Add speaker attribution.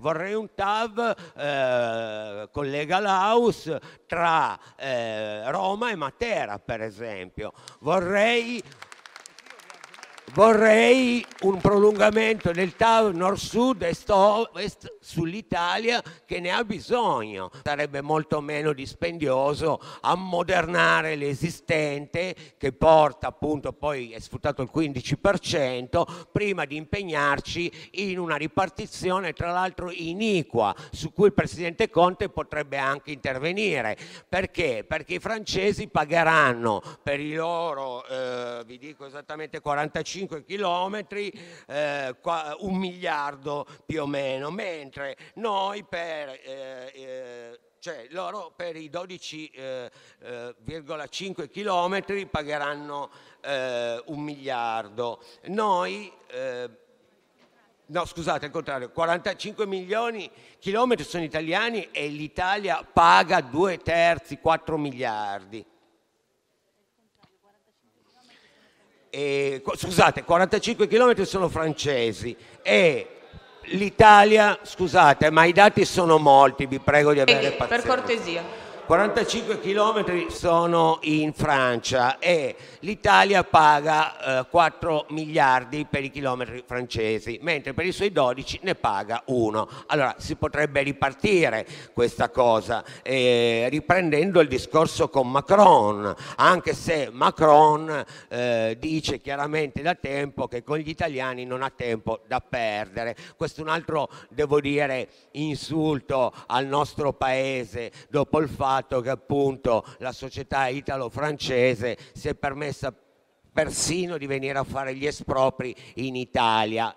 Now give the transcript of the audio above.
Speaker 1: vorrei un TAV, eh, collega Laus, tra eh, Roma e Matera, per esempio. Vorrei Vorrei un prolungamento del TAV nord-sud, est-ovest sull'Italia che ne ha bisogno. Sarebbe molto meno dispendioso ammodernare l'esistente che porta appunto poi è sfruttato il 15% prima di impegnarci in una ripartizione tra l'altro iniqua su cui il Presidente Conte potrebbe anche intervenire. Perché? Perché i francesi pagheranno per i loro, eh, vi dico esattamente 45 35 chilometri, eh, un miliardo più o meno, mentre noi per eh, eh, cioè loro per i 12,5 eh, chilometri pagheranno eh, un miliardo. Noi, eh, no scusate, al contrario, 45 milioni chilometri sono italiani e l'Italia paga due terzi, 4 miliardi. eh, scusate, 45 km sono francesi e l'Italia, scusate, ma i dati sono molti, vi prego di avere eh, pazienza. Per cortesia. 45 chilometri sono in Francia e l'Italia paga eh, 4 miliardi per i chilometri francesi, mentre per i suoi 12 ne paga 1. Allora si potrebbe ripartire questa cosa, eh, riprendendo il discorso con Macron, anche se Macron eh, dice chiaramente da tempo che con gli italiani non ha tempo da perdere. Questo è un altro, devo dire, insulto al nostro paese dopo il fatto fatto che appunto la società italo-francese si è permessa persino di venire a fare gli espropri in Italia.